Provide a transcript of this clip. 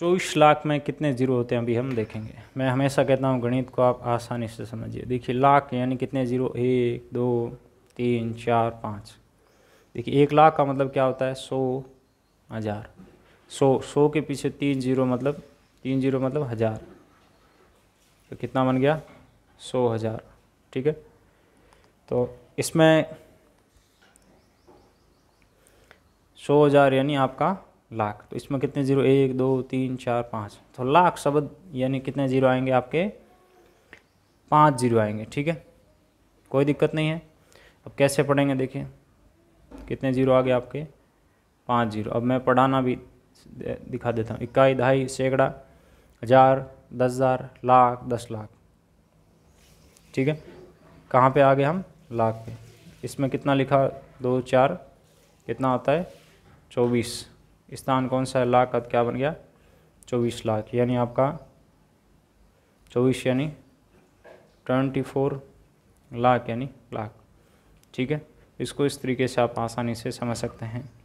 चौबीस लाख में कितने जीरो होते हैं अभी हम देखेंगे मैं हमेशा कहता हूँ गणित को आप आसानी से समझिए देखिए लाख यानी कितने जीरो एक दो तीन चार पाँच देखिए एक लाख का मतलब क्या होता है सौ हज़ार सौ सौ के पीछे तीन जीरो मतलब तीन जीरो मतलब हज़ार तो कितना बन गया सौ हज़ार ठीक है तो इसमें सौ हज़ार यानी आपका लाख तो इसमें कितने जीरो एक दो तीन चार पाँच तो लाख शब्द यानी कितने जीरो आएंगे आपके पाँच जीरो आएंगे ठीक है कोई दिक्कत नहीं है अब कैसे पढ़ेंगे देखिए कितने जीरो आ गए आपके पाँच जीरो अब मैं पढ़ाना भी दिखा देता हूँ इक्काई ढाई सैकड़ा हज़ार दस हज़ार लाख दस लाख ठीक है कहाँ पे आ गए हम लाख पे इसमें कितना लिखा दो चार कितना आता है चौबीस स्थान कौन सा है लाख का तो क्या बन गया चौबीस लाख यानी आपका चौबीस यानी ट्वेंटी फोर लाख यानी लाख ठीक है इसको इस तरीके से आप आसानी से समझ सकते हैं